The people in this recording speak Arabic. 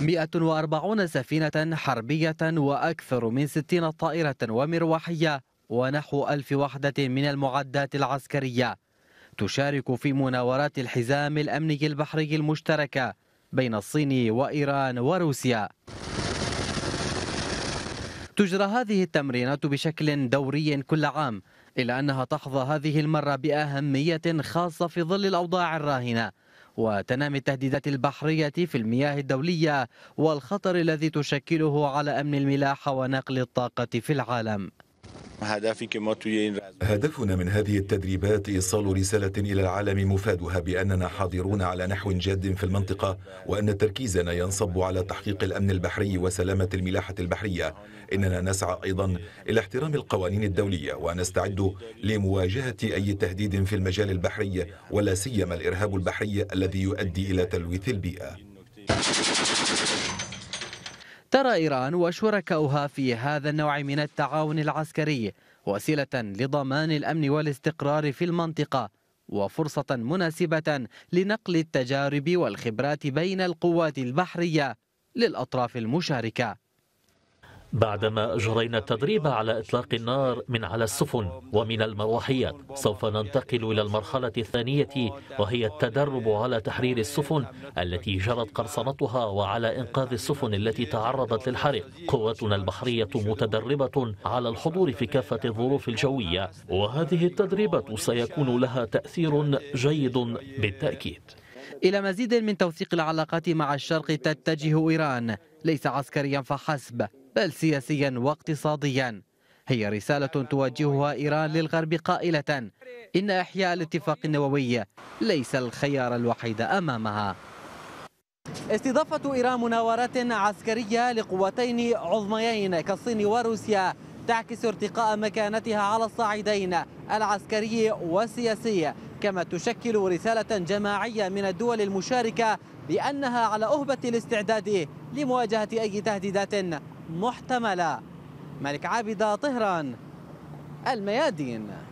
140 سفينة حربية وأكثر من 60 طائرة ومروحية ونحو ألف وحدة من المعدات العسكرية تشارك في مناورات الحزام الأمني البحري المشتركة بين الصين وإيران وروسيا تجرى هذه التمرينات بشكل دوري كل عام إلا أنها تحظى هذه المرة بأهمية خاصة في ظل الأوضاع الراهنة وتنامي التهديدات البحرية في المياه الدولية والخطر الذي تشكله على أمن الملاحة ونقل الطاقة في العالم هدفنا من هذه التدريبات إيصال رسالة إلى العالم مفادها بأننا حاضرون على نحو جاد في المنطقة وأن تركيزنا ينصب على تحقيق الأمن البحري وسلامة الملاحة البحرية إننا نسعى أيضا إلى احترام القوانين الدولية ونستعد لمواجهة أي تهديد في المجال البحري ولا سيما الإرهاب البحري الذي يؤدي إلى تلويث البيئة ترى إيران وشركاؤها في هذا النوع من التعاون العسكري وسيلة لضمان الأمن والاستقرار في المنطقة وفرصة مناسبة لنقل التجارب والخبرات بين القوات البحرية للأطراف المشاركة بعدما أجرينا التدريب على إطلاق النار من على السفن ومن المروحيات سوف ننتقل إلى المرحلة الثانية وهي التدرب على تحرير السفن التي جرت قرصنتها وعلى إنقاذ السفن التي تعرضت للحرق قوتنا البحرية متدربة على الحضور في كافة الظروف الجوية وهذه التدريبة سيكون لها تأثير جيد بالتأكيد إلى مزيد من توثيق العلاقات مع الشرق تتجه إيران ليس عسكريا فحسب بل سياسيا واقتصاديا هي رسالة توجهها إيران للغرب قائلة إن إحياء الاتفاق النووي ليس الخيار الوحيد أمامها استضافة إيران مناورات عسكرية لقوتين عظميين كالصين وروسيا تعكس ارتقاء مكانتها على الصعيدين العسكري والسياسي كما تشكل رسالة جماعية من الدول المشاركة بأنها على أهبة الاستعداد لمواجهة أي تهديدات محتملة ملك عابدة طهران الميادين